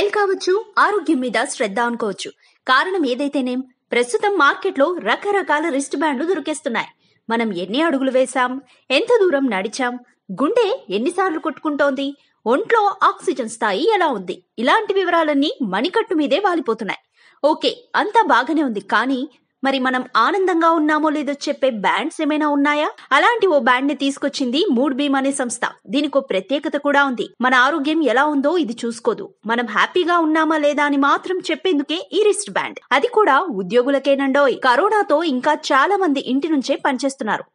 style కావచ్చు ఆరోగ్యం మీద శ్రద్ధ అనుకోవచ్చు కారణం ఏదైతేనేం ప్రస్తుతం మార్కెట్లో రకరకాల రిస్ట్ బ్యాండ్లు దొరికేస్తున్నాయి మనం ఎన్ని అడుగులు వేశాం ఎంత దూరం నడిచాం గుండె ఎన్నిసార్లు కొట్టుకుంటోంది ఒంట్లో ఆక్సిజన్ స్థాయి ఎలా ఉంది ఇలాంటి వివరాలన్నీ మణికట్టు మీదే వాలిపోతున్నాయి ఓకే అంతా బాగానే ఉంది కానీ మరి మనం ఆనందంగా ఉన్నామో లేదో చెప్పే బ్యాండ్స్ ఏమైనా ఉన్నాయా అలాంటి ఓ బ్యాండ్ ని తీసుకొచ్చింది మూడ్ బీమ్ అనే సంస్థ దీనికో ప్రత్యేకత కూడా ఉంది మన ఆరోగ్యం ఎలా ఉందో ఇది చూసుకోదు మనం హ్యాపీగా ఉన్నామా లేదా అని మాత్రం చెప్పేందుకే ఈ రిస్ట్ బ్యాండ్ అది కూడా ఉద్యోగులకేనండోయ్ కరోనాతో ఇంకా చాలా మంది ఇంటి నుంచే పనిచేస్తున్నారు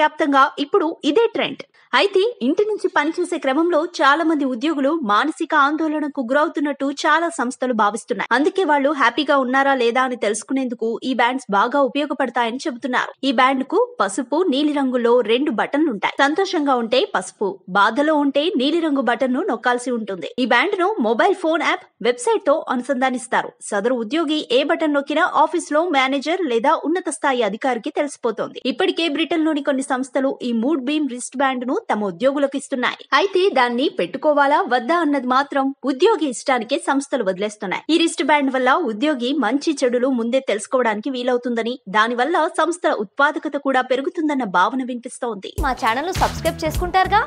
వ్యాప్తంగా ఇప్పుడు ఇదే ట్రెండ్ అయితే ఇంటి నుంచి పనిచేసే క్రమంలో చాలా మంది ఉద్యోగులు మానసిక ఆందోళనకు గురవుతున్నట్టు చాలా సంస్థలు భావిస్తున్నాయి అందుకే వాళ్ళు హ్యాపీగా ఉన్నారా లేదా అని తెలుసుకునేందుకు ఈ బ్యాండ్ బ్యాండ్స్ బాగా ఉపయోగపడతాయని చెబుతున్నారు ఈ బ్యాండ్ కు పసుపు నీలిరంగులో రెండు బటన్లు ఉంటాయి సంతోషంగా ఉంటే పసుపు బాధలో ఉంటే నీలిరంగు బటన్ ను నొక్కాల్సి ఉంటుంది ఈ బ్యాండ్ ను మొబైల్ ఫోన్ యాప్ వెబ్సైట్ తో అనుసంధానిస్తారు సదరు ఉద్యోగి ఏ బటన్ నొక్కినా ఆఫీస్ లో మేనేజర్ లేదా ఉన్నత స్థాయి అధికారికి తెలిసిపోతోంది ఇప్పటికే బ్రిటన్ లోని కొన్ని సంస్థలు ఈ మూడ్ బీమ్ రిస్ట్ బ్యాండ్ ను తమ ఉద్యోగులకు ఇస్తున్నాయి అయితే దాన్ని పెట్టుకోవాలా వద్దా అన్నది మాత్రం ఉద్యోగి ఇష్టానికే సంస్థలు వదిలేస్తున్నాయి ఈ రిస్ట్ బ్యాండ్ వల్ల ఉద్యోగి మంచి చెడులు ముందే తెలుసుకోవడానికి వీలవుతుంది మొదలవుతుందని దానివల్ల సంస్థ ఉత్పాదకత కూడా పెరుగుతుందన్న భావన వినిపిస్తోంది మా ఛానల్ సబ్స్క్రైబ్ చేసుకుంటారుగా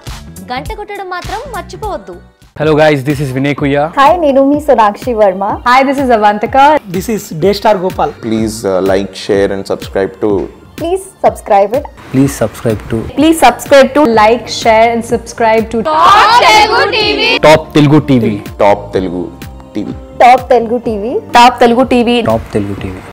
గంట కొట్టడం మాత్రం మర్చిపోవద్దు hello guys this is Vinay కుయ్యా హాయ్ నేను మీ Sonakshi Verma hi this is Avantika this is day star Gopal please like share and subscribe to please subscribe it please subscribe to please subscribe to like share and subscribe to top Telugu TV top Telugu TV top Telugu TV top Telugu TV top Telugu TV top Telugu TV